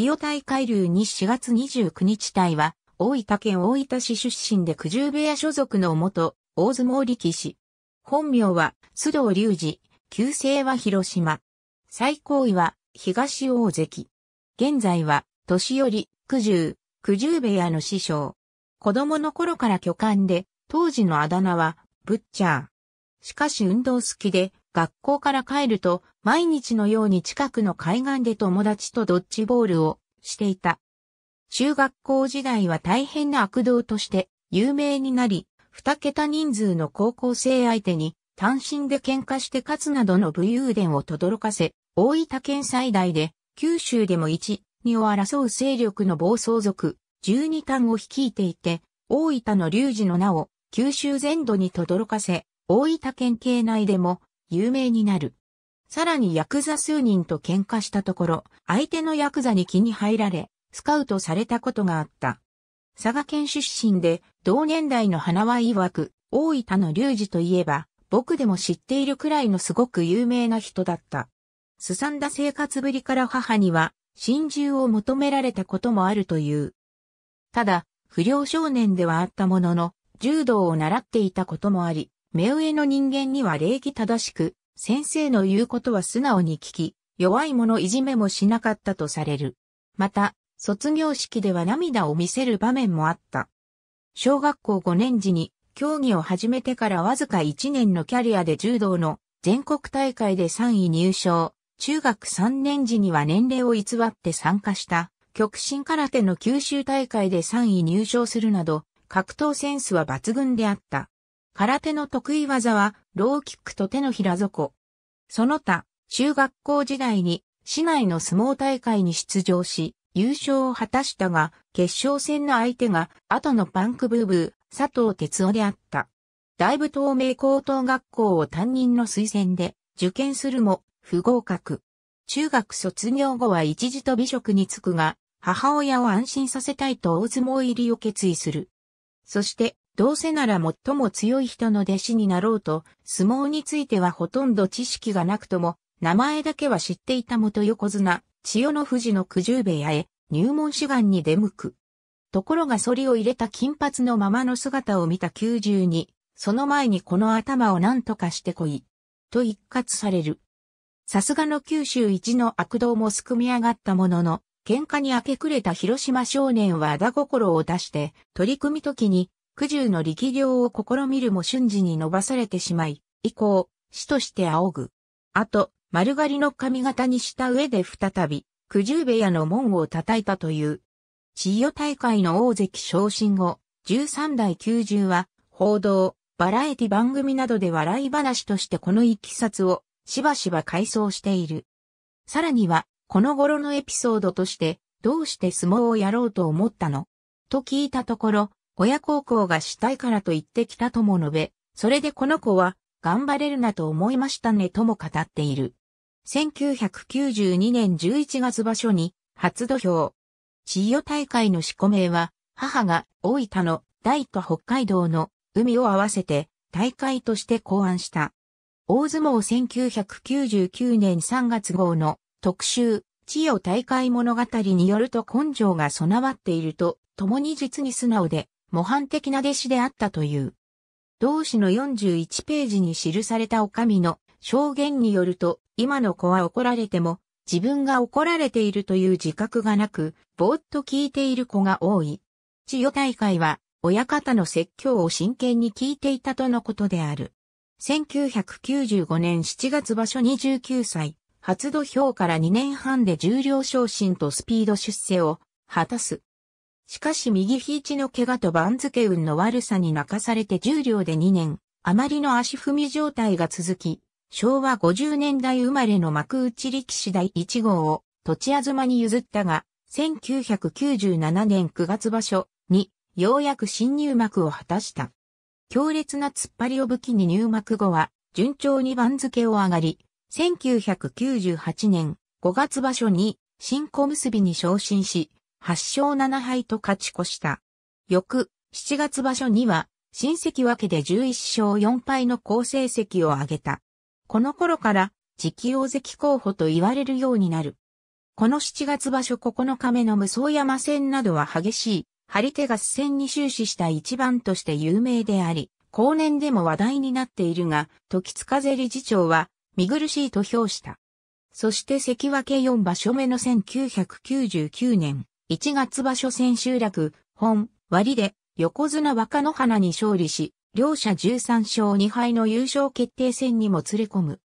千代大海流に4月29日隊は、大分県大分市出身で九十部屋所属の元、大相撲力士。本名は、須藤隆二、旧姓は広島。最高位は、東大関。現在は、年寄り、九十、九十部屋の師匠。子供の頃から巨漢で、当時のあだ名は、ブッチャー。しかし運動好きで、学校から帰ると、毎日のように近くの海岸で友達とドッジボールをしていた。中学校時代は大変な悪童として有名になり、二桁人数の高校生相手に単身で喧嘩して勝つなどの武勇伝を轟かせ、大分県最大で九州でも1、2を争う勢力の暴走族、12単を率いていて、大分の隆二の名を九州全土に轟かせ、大分県境内でも有名になる。さらにヤクザ数人と喧嘩したところ、相手のヤクザに気に入られ、スカウトされたことがあった。佐賀県出身で、同年代の花輪曰く、大分の隆二といえば、僕でも知っているくらいのすごく有名な人だった。すさんだ生活ぶりから母には、心中を求められたこともあるという。ただ、不良少年ではあったものの、柔道を習っていたこともあり、目上の人間には礼儀正しく、先生の言うことは素直に聞き、弱い者いじめもしなかったとされる。また、卒業式では涙を見せる場面もあった。小学校5年時に競技を始めてからわずか1年のキャリアで柔道の全国大会で3位入賞。中学3年時には年齢を偽って参加した極真空手の九州大会で3位入賞するなど格闘センスは抜群であった。空手の得意技は、ローキックと手のひら底。その他、中学校時代に、市内の相撲大会に出場し、優勝を果たしたが、決勝戦の相手が、後のパンクブーブー、佐藤哲夫であった。大部東明高等学校を担任の推薦で、受験するも、不合格。中学卒業後は一時と美食に就くが、母親を安心させたいと大相撲入りを決意する。そして、どうせなら最も強い人の弟子になろうと、相撲についてはほとんど知識がなくとも、名前だけは知っていた元横綱、千代の富士の九十部屋へ、入門志願に出向く。ところが反りを入れた金髪のままの姿を見た九十に、その前にこの頭を何とかしてこい。と一括される。さすがの九州一の悪道もすくみ上がったものの、喧嘩に明け暮れた広島少年はだ心を出して、取り組み時に九十の力量を試みるも瞬時に伸ばされてしまい、以降、死として仰ぐ。あと、丸刈りの髪型にした上で再び、九十部屋の門を叩いたという。千代大会の大関昇進後、十三代九十は、報道、バラエティ番組などで笑い話としてこの行きさつを、しばしば回想している。さらには、この頃のエピソードとして、どうして相撲をやろうと思ったのと聞いたところ、親孝行がしたいからと言ってきたとも述べ、それでこの子は、頑張れるなと思いましたねとも語っている。1992年11月場所に、初土俵。千代大会の四股名は、母が大分の大と北海道の海を合わせて大会として考案した。大相撲1999年3月号の特集、千代大会物語によると根性が備わっていると、共に実に素直で、模範的な弟子であったという。同志の41ページに記された女将の証言によると、今の子は怒られても、自分が怒られているという自覚がなく、ぼーっと聞いている子が多い。千代大会は、親方の説教を真剣に聞いていたとのことである。1995年7月場所29歳、初土俵から2年半で重量昇進とスピード出世を果たす。しかし右肘の怪我と番付運の悪さに泣かされて重量両で2年、あまりの足踏み状態が続き、昭和50年代生まれの幕内力士第1号を土地あずまに譲ったが、1997年9月場所にようやく新入幕を果たした。強烈な突っ張りを武器に入幕後は、順調に番付を上がり、1998年5月場所に新小結に昇進し、8勝7敗と勝ち越した。翌7月場所には、新関けで11勝4敗の好成績を挙げた。この頃から次期大関候補と言われるようになる。この7月場所9日目の無双山戦などは激しい、張り手合戦に終始した一番として有名であり、後年でも話題になっているが、時津風理事長は見苦しいと評した。そして関脇4場所目の1999年、1月場所千秋楽、本、割で、横綱若野花に勝利し、両者13勝2敗の優勝決定戦にも連れ込む。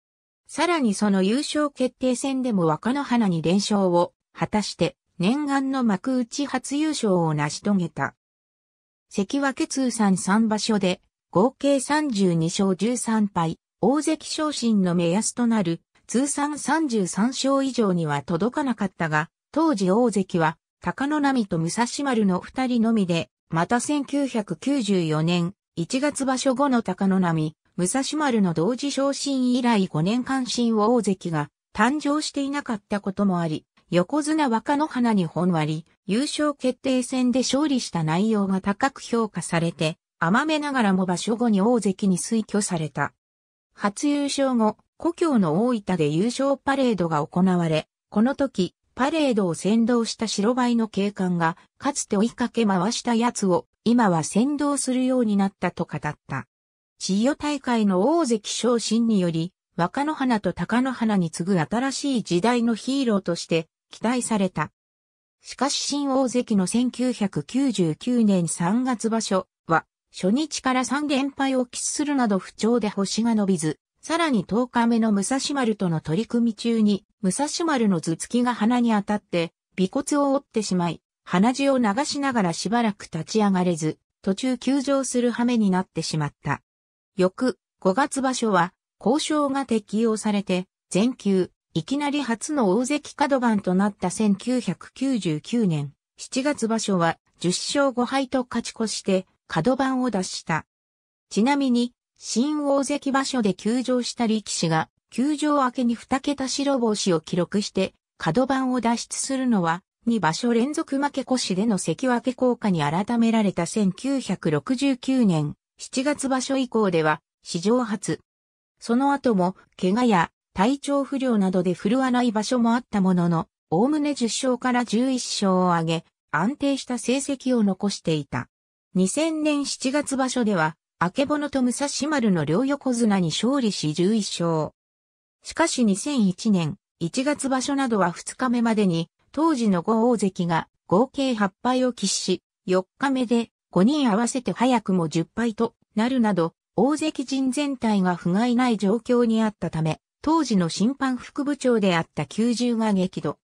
さらにその優勝決定戦でも若野花に連勝を果たして念願の幕内初優勝を成し遂げた。関脇通算3場所で合計32勝13敗、大関昇進の目安となる通算33勝以上には届かなかったが、当時大関は高野波と武蔵丸の二人のみで、また1994年1月場所後の高野波、武蔵丸の同時昇進以来5年間新大関が誕生していなかったこともあり、横綱若野花に本割り、優勝決定戦で勝利した内容が高く評価されて、甘めながらも場所後に大関に推挙された。初優勝後、故郷の大分で優勝パレードが行われ、この時、パレードを先導した白バイの警官が、かつて追いかけ回した奴を、今は先導するようになったと語った。千代大会の大関昇進により、若野花と高野花に次ぐ新しい時代のヒーローとして期待された。しかし新大関の1999年3月場所は初日から3連敗を喫するなど不調で星が伸びず、さらに10日目の武蔵丸との取り組み中に、武蔵丸の頭突きが鼻に当たって、尾骨を折ってしまい、鼻血を流しながらしばらく立ち上がれず、途中休場する羽目になってしまった。翌5月場所は、交渉が適用されて、全球、いきなり初の大関角番となった1999年、7月場所は、10勝5敗と勝ち越して、角番を脱した。ちなみに、新大関場所で休場した力士が、休場明けに2桁白星を記録して、角番を脱出するのは、2場所連続負け越しでの関脇効果に改められた1969年7月場所以降では、史上初。その後も、怪我や体調不良などで振るわない場所もあったものの、おおむね10勝から11勝を挙げ、安定した成績を残していた。2000年7月場所では、あけぼのと武蔵丸の両横綱に勝利し11勝。しかし2001年、1月場所などは2日目までに、当時の5大関が合計8敗を喫し、4日目で5人合わせて早くも10敗となるなど、大関陣全体が不甲斐ない状況にあったため、当時の審判副部長であった球0が激怒。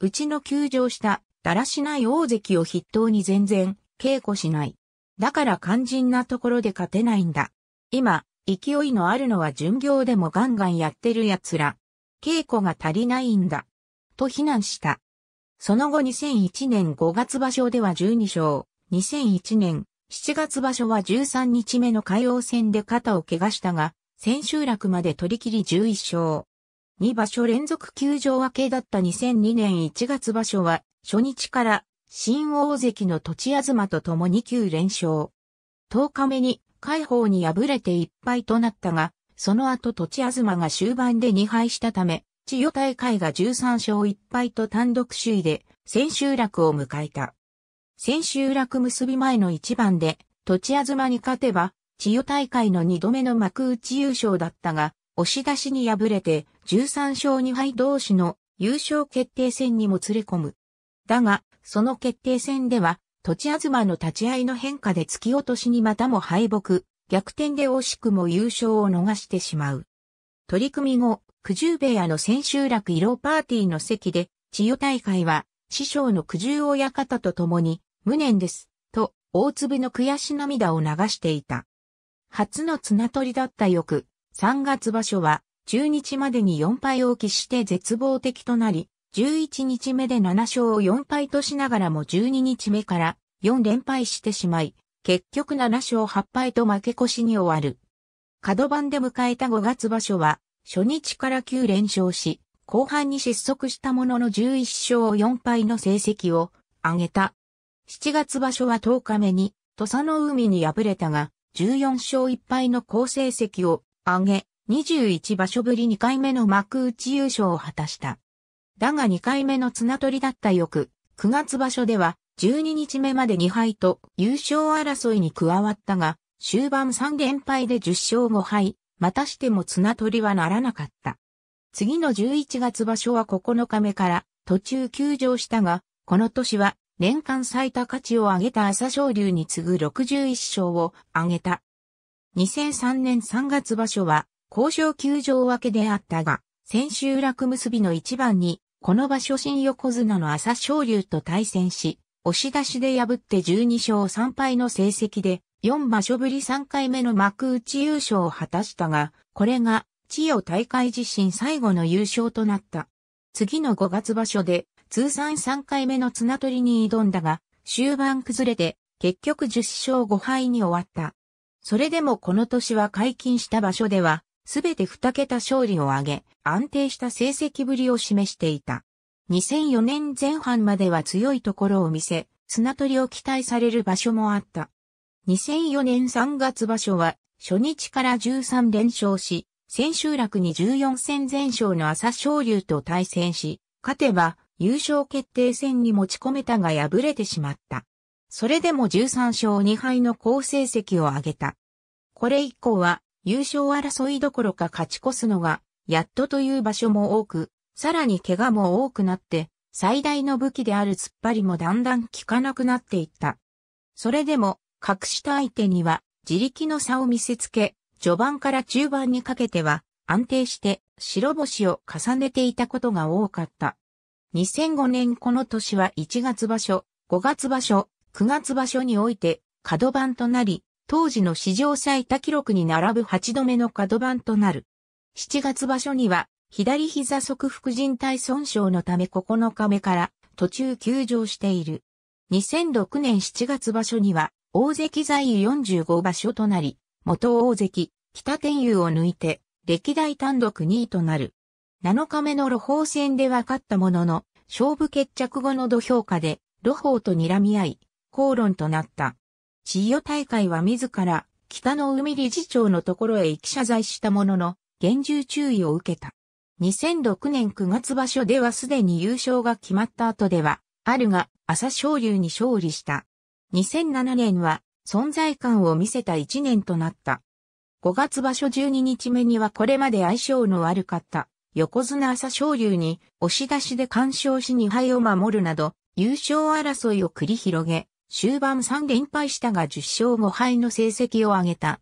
うちの球場した、だらしない大関を筆頭に全然、稽古しない。だから肝心なところで勝てないんだ。今、勢いのあるのは巡業でもガンガンやってる奴ら。稽古が足りないんだ。と非難した。その後2001年5月場所では12勝、2001年7月場所は13日目の海王戦で肩を怪我したが、千秋楽まで取り切り11勝。2場所連続休場明けだった2002年1月場所は、初日から新大関の土地東と共に9連勝。10日目に海宝に敗れて1敗となったが、その後土地東が終盤で2敗したため、千代大会が13勝1敗と単独首位で千秋楽を迎えた。千秋楽結び前の一番で、土地東に勝てば、千代大会の2度目の幕内優勝だったが、押し出しに敗れて、13勝2敗同士の優勝決定戦にもつれ込む。だが、その決定戦では、土地あずまの立ち合いの変化で突き落としにまたも敗北、逆転で惜しくも優勝を逃してしまう。取り組み後、九十部屋の千秋楽慰労パーティーの席で、千代大会は、師匠の九十親方と共に、無念です、と、大粒の悔し涙を流していた。初の綱取りだった翌、三月場所は、中日までに4敗を期して絶望的となり、11日目で7勝4敗としながらも12日目から4連敗してしまい、結局7勝8敗と負け越しに終わる。角番で迎えた5月場所は、初日から9連勝し、後半に失速したものの11勝4敗の成績を上げた。7月場所は10日目に、土佐の海に敗れたが、14勝1敗の好成績を上げ、21場所ぶり2回目の幕内優勝を果たした。だが2回目の綱取りだった翌、9月場所では、12日目まで2敗と優勝争いに加わったが、終盤3連敗で10勝5敗、またしても綱取りはならなかった。次の11月場所は9日目から途中休場したが、この年は年間最多価値を上げた朝青龍に次ぐ61勝を上げた。2003年3月場所は交渉休場分けであったが、千秋楽結びの一番にこの場所新横綱の朝青龍と対戦し、押し出しで破って12勝3敗の成績で、4場所ぶり3回目の幕内優勝を果たしたが、これが、千代大会自身最後の優勝となった。次の5月場所で、通算3回目の綱取りに挑んだが、終盤崩れて、結局10勝5敗に終わった。それでもこの年は解禁した場所では、すべて2桁勝利を挙げ、安定した成績ぶりを示していた。2004年前半までは強いところを見せ、砂取りを期待される場所もあった。2004年3月場所は、初日から13連勝し、千秋楽に14戦全勝の朝昇龍と対戦し、勝てば優勝決定戦に持ち込めたが敗れてしまった。それでも13勝2敗の好成績を挙げた。これ以降は優勝争いどころか勝ち越すのが、やっとという場所も多く、さらに怪我も多くなって、最大の武器である突っ張りもだんだん効かなくなっていった。それでも、隠した相手には、自力の差を見せつけ、序盤から中盤にかけては、安定して白星を重ねていたことが多かった。2005年この年は1月場所、5月場所、9月場所において、角番となり、当時の史上最多記録に並ぶ8度目の角番となる。7月場所には、左膝側副靭帯損傷のため9日目から途中休場している。2006年7月場所には、大関在位45場所となり、元大関、北天佑を抜いて、歴代単独2位となる。7日目の路方戦で分かったものの、勝負決着後の土俵下で、路方と睨み合い、口論となった。千代大会は自ら、北の海理事長のところへ行き謝罪したものの、厳重注意を受けた。2006年9月場所ではすでに優勝が決まった後では、あるが、朝昇龍に勝利した。2007年は、存在感を見せた1年となった。5月場所12日目にはこれまで相性の悪かった、横綱朝昇龍に押し出しで干渉し2敗を守るなど、優勝争いを繰り広げ、終盤3連敗したが10勝5敗の成績を挙げた。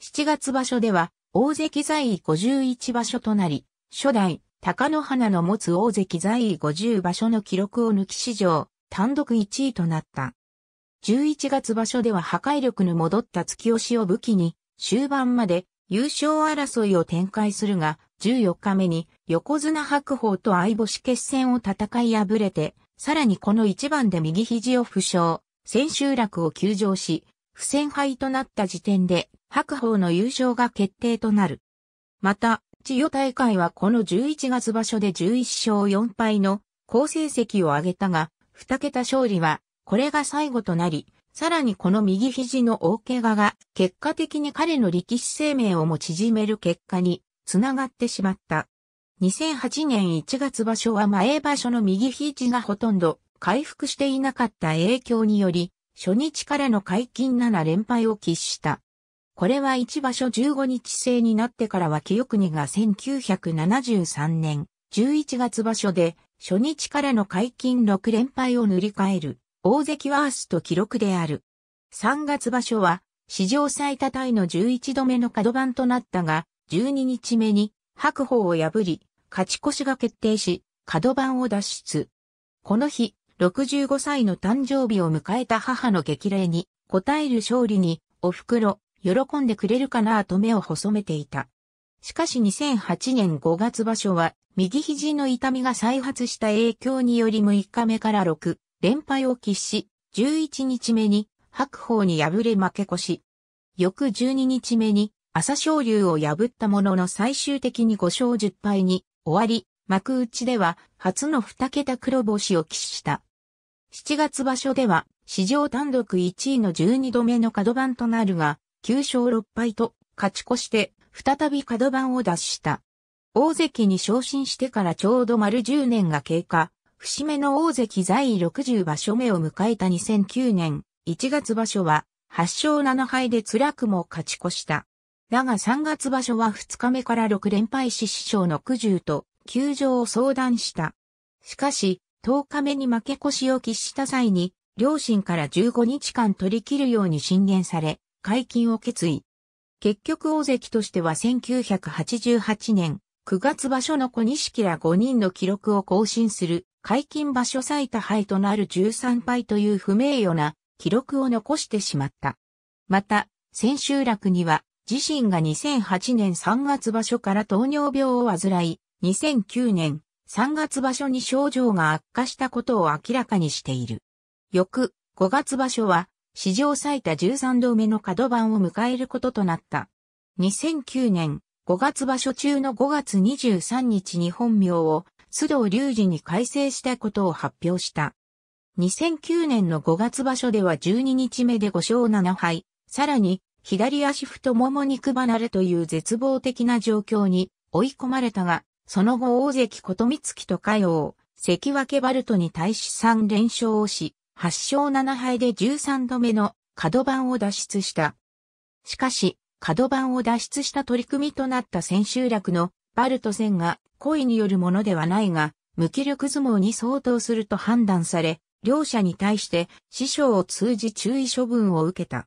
7月場所では、大関在位51場所となり、初代、高野花の持つ大関在位50場所の記録を抜き史上、単独1位となった。11月場所では破壊力の戻った月押しを武器に、終盤まで優勝争いを展開するが、14日目に横綱白鵬と相星決戦を戦い敗れて、さらにこの一番で右肘を負傷。千秋楽を休場し、不戦敗となった時点で白鵬の優勝が決定となる。また、千代大会はこの11月場所で11勝4敗の好成績を挙げたが、2桁勝利はこれが最後となり、さらにこの右肘の大怪我が結果的に彼の力士生命をも縮める結果につながってしまった。2008年1月場所は前場所の右肘がほとんど回復していなかった影響により、初日からの解禁7連敗を喫した。これは一場所15日制になってからは清国が1973年11月場所で初日からの解禁6連敗を塗り替える大関ワースト記録である。3月場所は史上最多タイの11度目の角番となったが、12日目に白鵬を破り、勝ち越しが決定し、角番を脱出。この日、65歳の誕生日を迎えた母の激励に、応える勝利に、お袋、喜んでくれるかなと目を細めていた。しかし2008年5月場所は、右肘の痛みが再発した影響により6日目から6連敗を喫し、11日目に白鵬に敗れ負け越し、翌12日目に朝昇龍を破ったものの最終的に5勝10敗に終わり、幕内では初の2桁黒星を喫した。7月場所では、史上単独1位の12度目の角番となるが、9勝6敗と勝ち越して、再び角番を脱した。大関に昇進してからちょうど丸10年が経過、節目の大関在位60場所目を迎えた2009年、1月場所は、8勝7敗で辛くも勝ち越した。だが3月場所は2日目から6連敗し師匠の九十と、休場を相談した。しかし、10日目に負け越しを喫した際に、両親から15日間取り切るように進言され、解禁を決意。結局大関としては1988年9月場所の小錦ら5人の記録を更新する解禁場所最多敗となる13敗という不名誉な記録を残してしまった。また、千秋楽には自身が2008年3月場所から糖尿病を患い、2009年3月場所に症状が悪化したことを明らかにしている。翌5月場所は史上最多13度目の角番を迎えることとなった。2009年5月場所中の5月23日に本名を須藤隆二に改正したことを発表した。2009年の5月場所では12日目で5勝7敗、さらに左足太もも肉離れという絶望的な状況に追い込まれたが、その後大関琴光月と嘉陽、関脇バルトに対し3連勝をし、8勝7敗で13度目の角番を脱出した。しかし、角番を脱出した取り組みとなった千秋楽のバルト戦が故意によるものではないが、無気力相撲に相当すると判断され、両者に対して師匠を通じ注意処分を受けた。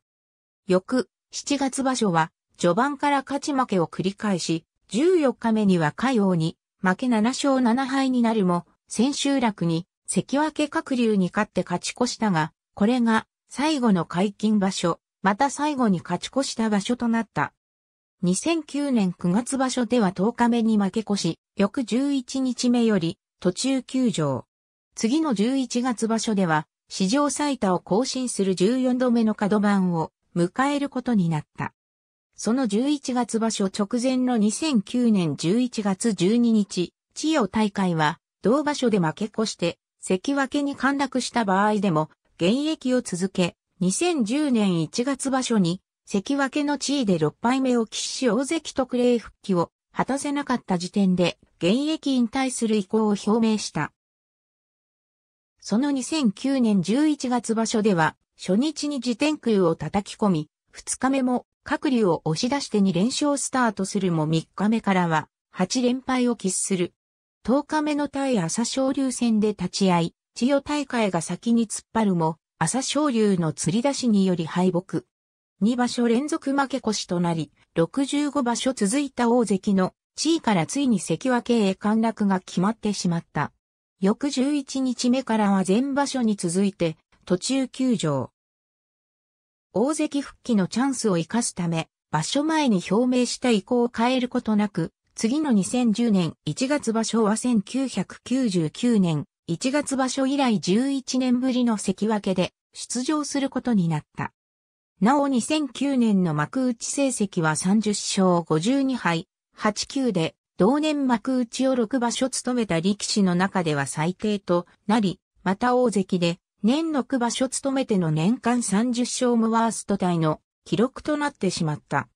翌、7月場所は、序盤から勝ち負けを繰り返し、14日目には海王に負け7勝7敗になるも、千秋楽に関脇各流に勝って勝ち越したが、これが最後の解禁場所、また最後に勝ち越した場所となった。2009年9月場所では10日目に負け越し、翌11日目より途中休場。次の11月場所では、史上最多を更新する14度目の角番を迎えることになった。その11月場所直前の2009年11月12日、千代大会は、同場所で負け越して、関脇に陥落した場合でも、現役を続け、2010年1月場所に、関脇の地位で6敗目を喫し大関特例復帰を果たせなかった時点で、現役引退する意向を表明した。その2009年11月場所では、初日に自転空を叩き込み、2日目も各流を押し出して2連勝スタートするも3日目からは8連敗を喫する。10日目の対朝昇流戦で立ち会い、千代大会が先に突っ張るも、朝昇流の釣り出しにより敗北。2場所連続負け越しとなり、65場所続いた大関の地位からついに関脇へ陥落が決まってしまった。翌11日目からは全場所に続いて途中休場。大関復帰のチャンスを生かすため、場所前に表明した意向を変えることなく、次の2010年1月場所は1999年1月場所以来11年ぶりの関脇で出場することになった。なお2009年の幕内成績は30勝52敗、8級で同年幕内を6場所務めた力士の中では最低となり、また大関で年の区場所務めての年間30勝もワーストタイの記録となってしまった。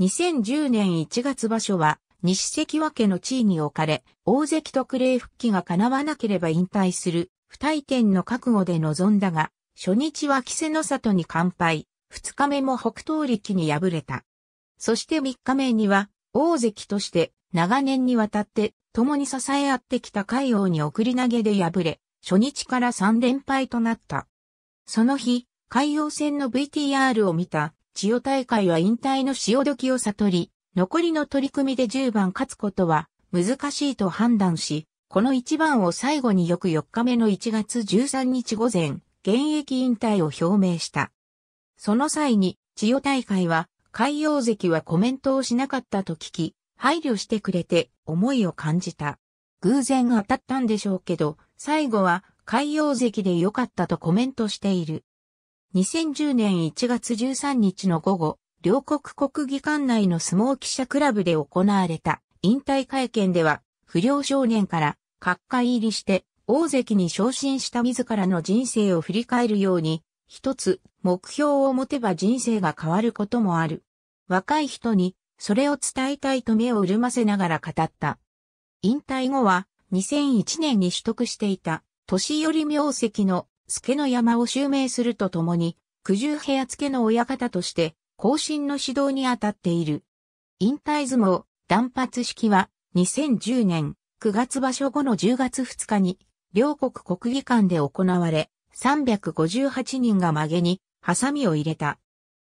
2010年1月場所は、西関脇の地位に置かれ、大関特例復帰が叶わなければ引退する、不退転の覚悟で臨んだが、初日は稀勢の里に乾杯、二日目も北東力に敗れた。そして三日目には、大関として、長年にわたって、共に支え合ってきた海王に送り投げで敗れ、初日から3連敗となった。その日、海洋戦の VTR を見た、千代大会は引退の潮時を悟り、残りの取り組みで10番勝つことは難しいと判断し、この1番を最後に翌4日目の1月13日午前、現役引退を表明した。その際に、千代大会は、海洋関はコメントをしなかったと聞き、配慮してくれて思いを感じた。偶然当たったんでしょうけど、最後は海洋石で良かったとコメントしている。2010年1月13日の午後、両国国技館内の相撲記者クラブで行われた引退会見では、不良少年から各界入りして大関に昇進した自らの人生を振り返るように、一つ目標を持てば人生が変わることもある。若い人にそれを伝えたいと目を潤ませながら語った。引退後は2001年に取得していた、年寄り名跡の助の山を襲名するとともに、九十部屋付の親方として、後進の指導に当たっている。引退相撲、断髪式は、2010年9月場所後の10月2日に、両国国技館で行われ、358人が曲げに、ハサミを入れた。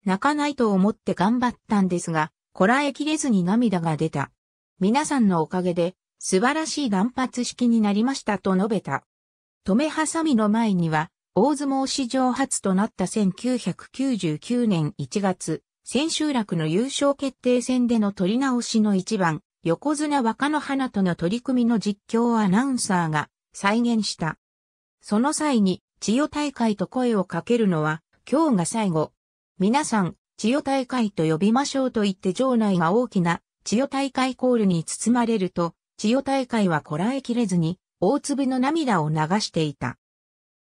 泣かないと思って頑張ったんですが、こらえきれずに涙が出た。皆さんのおかげで、素晴らしい断髪式になりましたと述べた。止めサみの前には、大相撲史上初となった1999年1月、千秋楽の優勝決定戦での取り直しの一番、横綱若の花との取り組みの実況アナウンサーが再現した。その際に、千代大会と声をかけるのは、今日が最後。皆さん、千代大会と呼びましょうと言って場内が大きな千代大会コールに包まれると、千代大会はこらえきれずに、大粒の涙を流していた。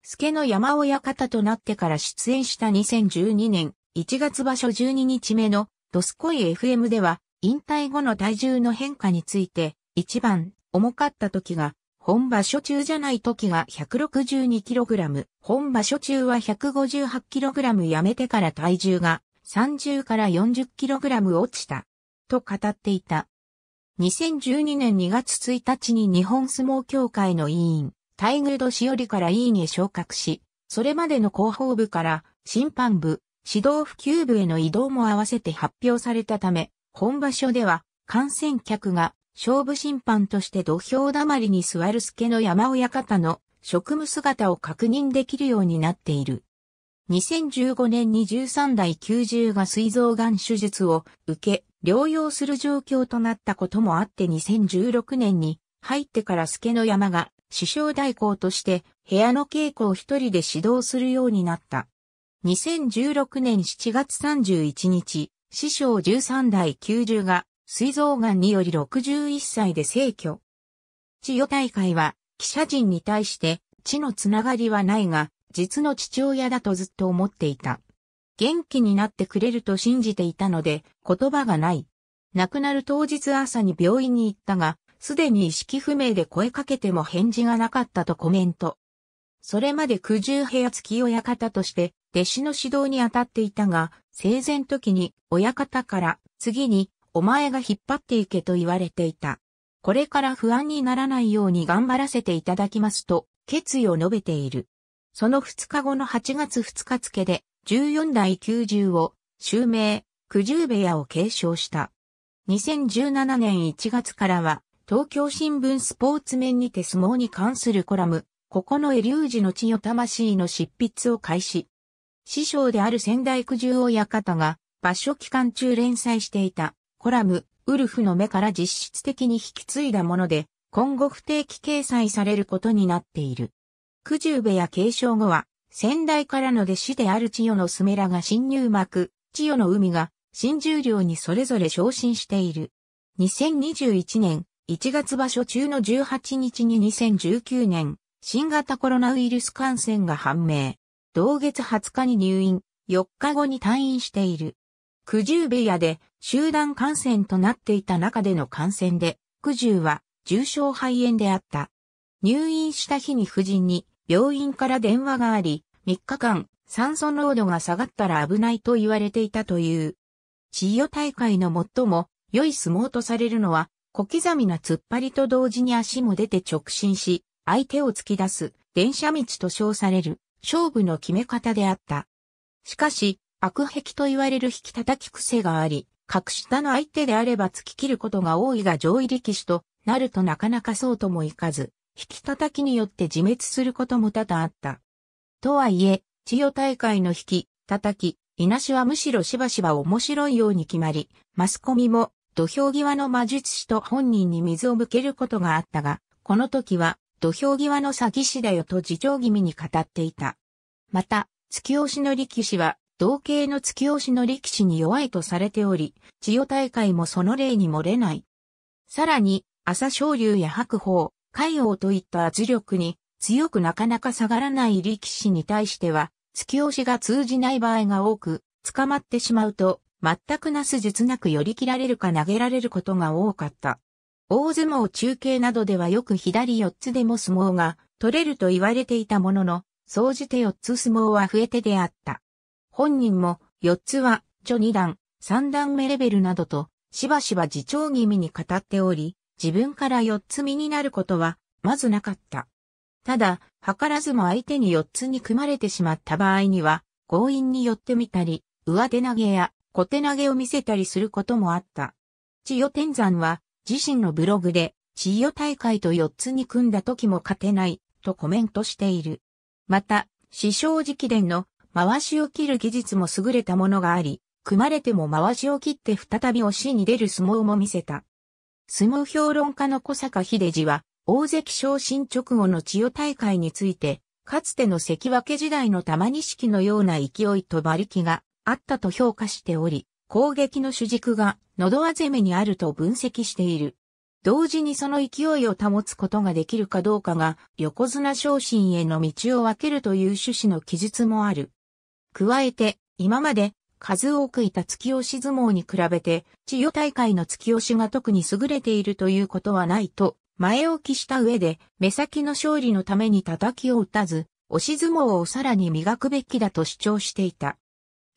助の山親方となってから出演した2012年1月場所12日目のドスコイ FM では引退後の体重の変化について一番重かった時が本場所中じゃない時が 162kg、本場所中は 158kg やめてから体重が30から 40kg 落ちた、と語っていた。2012年2月1日に日本相撲協会の委員、大宮戸しおりから委員へ昇格し、それまでの広報部から審判部、指導普及部への移動も合わせて発表されたため、本場所では観戦客が勝負審判として土俵だまりに座る助の山親方の職務姿を確認できるようになっている。2015年に13代90が膵臓癌手術を受け、療養する状況となったこともあって2016年に入ってから助の山が師匠代行として部屋の稽古を一人で指導するようになった。2016年7月31日、師匠13代90が膵臓癌により61歳で逝去。千代大会は記者陣に対して、地のつながりはないが、実の父親だとずっと思っていた。元気になってくれると信じていたので、言葉がない。亡くなる当日朝に病院に行ったが、すでに意識不明で声かけても返事がなかったとコメント。それまで九十部屋付き親方として、弟子の指導に当たっていたが、生前時に親方から次にお前が引っ張っていけと言われていた。これから不安にならないように頑張らせていただきますと、決意を述べている。その2日後の8月2日付で、14代九十を、襲名、九十部屋を継承した。2017年1月からは、東京新聞スポーツ面にて相撲に関するコラム、ここの二リュの地よ魂の執筆を開始。師匠である仙台九十親方が、場所期間中連載していた、コラム、ウルフの目から実質的に引き継いだもので、今後不定期掲載されることになっている。九十部屋継承後は、先代からの弟子である千代のスメラが新入幕、千代の海が新十両にそれぞれ昇進している。2021年1月場所中の18日に2019年、新型コロナウイルス感染が判明。同月20日に入院、4日後に退院している。九十部屋で集団感染となっていた中での感染で、九十は重症肺炎であった。入院した日に夫人に病院から電話があり、3日間、酸素濃度が下がったら危ないと言われていたという。千ーヨ大会の最も良い相撲とされるのは、小刻みな突っ張りと同時に足も出て直進し、相手を突き出す、電車道と称される、勝負の決め方であった。しかし、悪癖と言われる引き叩き癖があり、格下の相手であれば突き切ることが多いが上位力士となるとなかなかそうともいかず、引き叩きによって自滅することも多々あった。とはいえ、千代大会の引き、叩き、いなしはむしろしばしば面白いように決まり、マスコミも土俵際の魔術師と本人に水を向けることがあったが、この時は土俵際の詐欺師だよと自重気味に語っていた。また、突き押しの力士は、同型の突き押しの力士に弱いとされており、千代大会もその例に漏れない。さらに、朝青龍や白鵬、海王といった圧力に、強くなかなか下がらない力士に対しては、突き押しが通じない場合が多く、捕まってしまうと、全くなす術なく寄り切られるか投げられることが多かった。大相撲中継などではよく左4つでも相撲が取れると言われていたものの、総じて4つ相撲は増えてであった。本人も4つは、ょ。2段、3段目レベルなどと、しばしば自重気味に語っており、自分から4つ身になることは、まずなかった。ただ、図らずも相手に四つに組まれてしまった場合には、強引に寄ってみたり、上手投げや小手投げを見せたりすることもあった。千代天山は、自身のブログで、千代大会と四つに組んだ時も勝てない、とコメントしている。また、師匠直伝の回しを切る技術も優れたものがあり、組まれても回しを切って再び押しに出る相撲も見せた。相撲評論家の小坂秀治は、大関昇進直後の千代大会について、かつての関脇時代の玉錦のような勢いと馬力があったと評価しており、攻撃の主軸が喉輪攻めにあると分析している。同時にその勢いを保つことができるかどうかが横綱昇進への道を分けるという趣旨の記述もある。加えて、今まで数多くいた月押し相撲に比べて、千代大会の月押しが特に優れているということはないと前置きした上で、目先の勝利のために叩きを打たず、押し相撲をさらに磨くべきだと主張していた。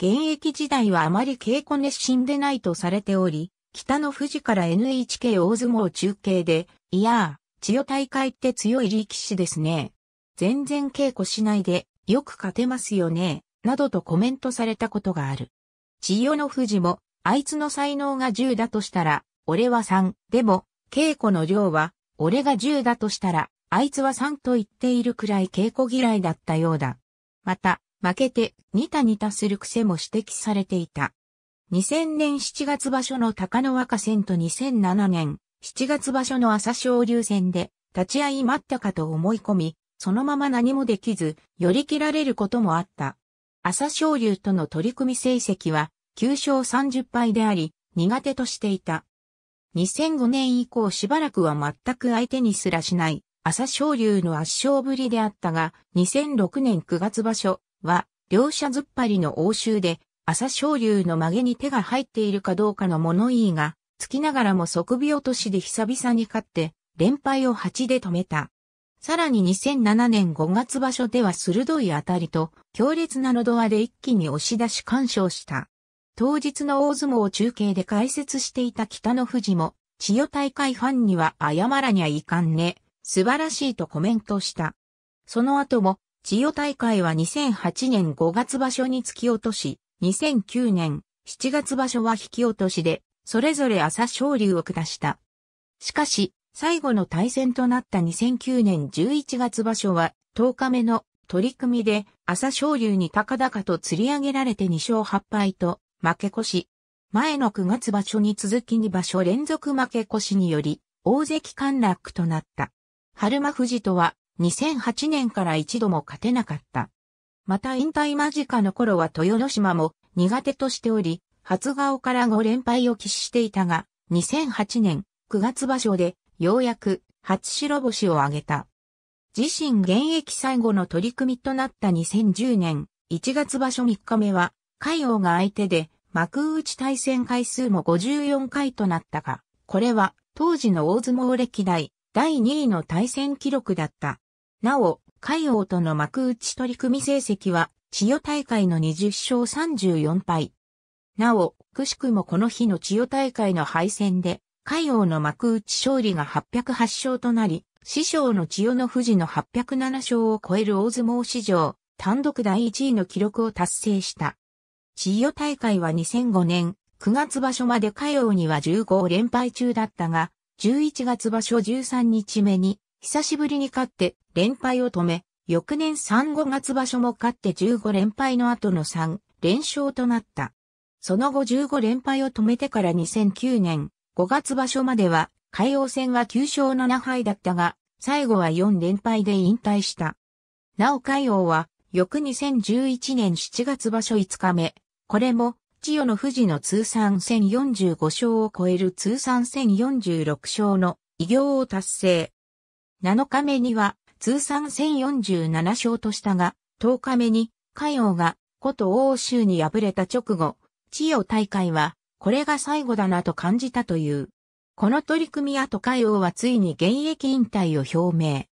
現役時代はあまり稽古熱心でないとされており、北の富士から NHK 大相撲中継で、いやー、千代大会って強い力士ですね。全然稽古しないで、よく勝てますよね、などとコメントされたことがある。千代の富士も、あいつの才能が10だとしたら、俺は3、でも、稽古の量は、俺が10だとしたら、あいつは3と言っているくらい稽古嫌いだったようだ。また、負けて、ニタニタする癖も指摘されていた。2000年7月場所の高野若戦と2007年7月場所の朝昇竜戦で立ち合い待ったかと思い込み、そのまま何もできず、寄り切られることもあった。朝昇竜との取り組み成績は9勝30敗であり、苦手としていた。2005年以降しばらくは全く相手にすらしない、朝昇龍の圧勝ぶりであったが、2006年9月場所は、両者ずっぱりの応酬で、朝昇龍の曲げに手が入っているかどうかの物言いが、つきながらも即尾落としで久々に勝って、連敗を8で止めた。さらに2007年5月場所では鋭い当たりと強烈な喉輪で一気に押し出し干渉した。当日の大相撲中継で解説していた北の富士も、千代大会ファンには謝らにゃいかんね、素晴らしいとコメントした。その後も、千代大会は2008年5月場所に突き落とし、2009年7月場所は引き落としで、それぞれ朝昇竜を下した。しかし、最後の対戦となった2009年11月場所は、10日目の取り組みで、朝昇竜に高々と釣り上げられて2勝8敗と、負け越し。前の9月場所に続き2場所連続負け越しにより、大関陥落となった。春馬富士とは、2008年から一度も勝てなかった。また引退間近の頃は豊ノ島も苦手としており、初顔から5連敗を喫していたが、2008年9月場所でようやく初白星を挙げた。自身現役最後の取り組みとなった2010年1月場所3日目は海王が相手で幕内対戦回数も54回となったが、これは当時の大相撲歴代第2位の対戦記録だった。なお、海王との幕内取組成績は、千代大会の20勝34敗。なお、くしくもこの日の千代大会の敗戦で、海王の幕内勝利が808勝となり、師匠の千代の富士の807勝を超える大相撲史上、単独第1位の記録を達成した。千代大会は2005年9月場所まで火曜には15連敗中だったが、11月場所13日目に久しぶりに勝って連敗を止め、翌年3、5月場所も勝って15連敗の後の3連勝となった。その後15連敗を止めてから2009年5月場所までは海洋戦は9勝7敗だったが、最後は4連敗で引退した。なお海洋は翌2011年7月場所5日目、これも、千代の富士の通算1045勝を超える通算1046勝の偉業を達成。7日目には通算1047勝としたが、10日目に海王がこと欧州に敗れた直後、千代大会はこれが最後だなと感じたという。この取り組み後海王はついに現役引退を表明。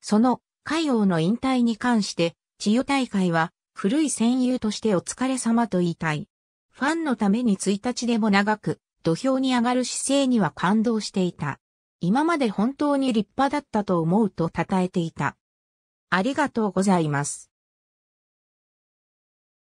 その海王の引退に関して、千代大会は古い戦友としてお疲れ様と言いたい。ファンのために1日でも長く、土俵に上がる姿勢には感動していた。今まで本当に立派だったと思うと称えていた。ありがとうございます。